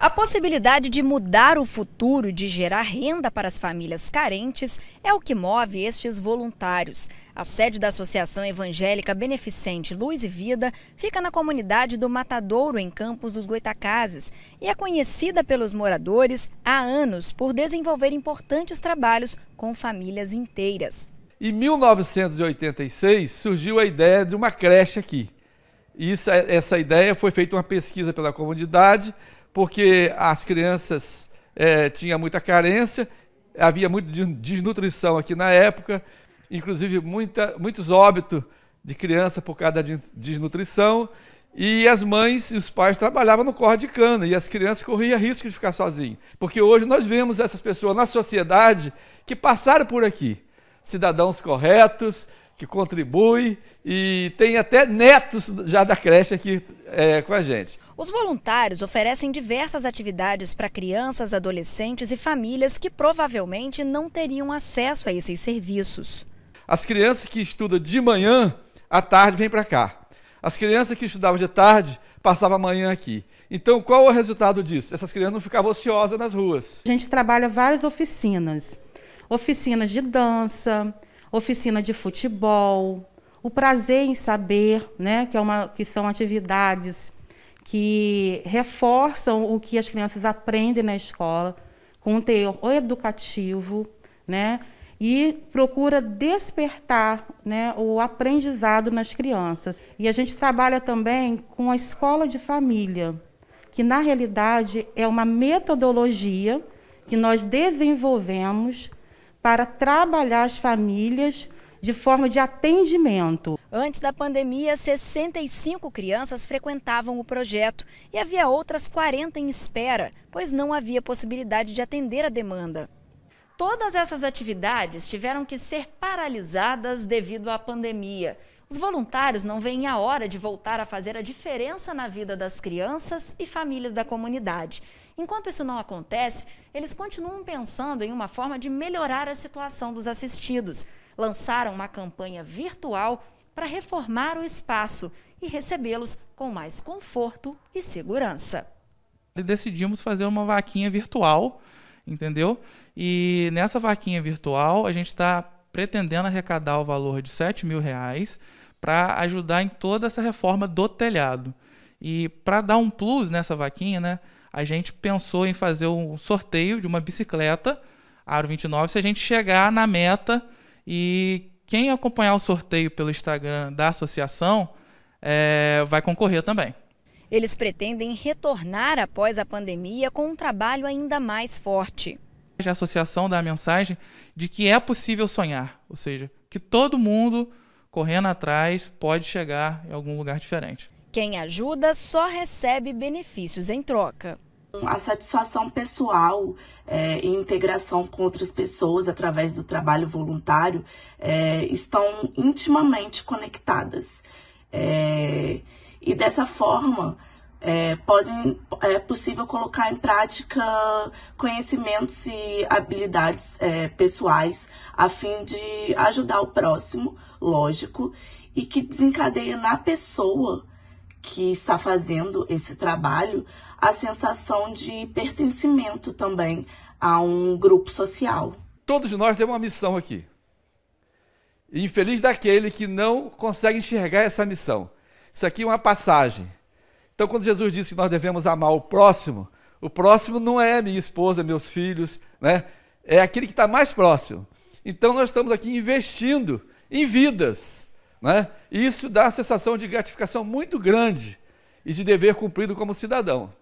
A possibilidade de mudar o futuro e de gerar renda para as famílias carentes é o que move estes voluntários. A sede da Associação Evangélica Beneficente Luz e Vida fica na comunidade do Matadouro, em Campos dos Goitacazes, e é conhecida pelos moradores há anos por desenvolver importantes trabalhos com famílias inteiras. Em 1986, surgiu a ideia de uma creche aqui. Isso, é, essa ideia foi feita uma pesquisa pela comunidade porque as crianças é, tinham muita carência, havia muita desnutrição aqui na época, inclusive muita, muitos óbitos de criança por causa da desnutrição, e as mães e os pais trabalhavam no corre de cana, e as crianças corriam risco de ficar sozinhas. Porque hoje nós vemos essas pessoas na sociedade que passaram por aqui, cidadãos corretos, que contribuem, e tem até netos já da creche aqui é, com a gente. Os voluntários oferecem diversas atividades para crianças, adolescentes e famílias que provavelmente não teriam acesso a esses serviços. As crianças que estudam de manhã, à tarde vêm para cá. As crianças que estudavam de tarde passava manhã aqui. Então, qual o resultado disso? Essas crianças não ficavam ociosas nas ruas. A gente trabalha várias oficinas. Oficinas de dança, oficina de futebol, o prazer em saber, né, que, é uma, que são atividades que reforçam o que as crianças aprendem na escola, com um teor educativo, né, e procura despertar né, o aprendizado nas crianças. E a gente trabalha também com a escola de família, que na realidade é uma metodologia que nós desenvolvemos para trabalhar as famílias de forma de atendimento. Antes da pandemia, 65 crianças frequentavam o projeto e havia outras 40 em espera, pois não havia possibilidade de atender a demanda. Todas essas atividades tiveram que ser paralisadas devido à pandemia. Os voluntários não veem a hora de voltar a fazer a diferença na vida das crianças e famílias da comunidade. Enquanto isso não acontece, eles continuam pensando em uma forma de melhorar a situação dos assistidos. Lançaram uma campanha virtual para reformar o espaço e recebê-los com mais conforto e segurança. E decidimos fazer uma vaquinha virtual, entendeu? E nessa vaquinha virtual a gente está pretendendo arrecadar o valor de 7 mil reais para ajudar em toda essa reforma do telhado. E para dar um plus nessa vaquinha, né, a gente pensou em fazer um sorteio de uma bicicleta Aro 29 se a gente chegar na meta e quem acompanhar o sorteio pelo Instagram da associação é, vai concorrer também. Eles pretendem retornar após a pandemia com um trabalho ainda mais forte a associação da mensagem de que é possível sonhar, ou seja, que todo mundo correndo atrás pode chegar em algum lugar diferente. Quem ajuda só recebe benefícios em troca. A satisfação pessoal é, e integração com outras pessoas através do trabalho voluntário é, estão intimamente conectadas. É, e dessa forma, é, podem, é possível colocar em prática conhecimentos e habilidades é, pessoais a fim de ajudar o próximo, lógico, e que desencadeia na pessoa que está fazendo esse trabalho a sensação de pertencimento também a um grupo social. Todos nós temos uma missão aqui. Infeliz daquele que não consegue enxergar essa missão. Isso aqui é uma passagem então, quando Jesus disse que nós devemos amar o próximo, o próximo não é minha esposa, meus filhos, né? É aquele que está mais próximo. Então, nós estamos aqui investindo em vidas, né? E isso dá a sensação de gratificação muito grande e de dever cumprido como cidadão.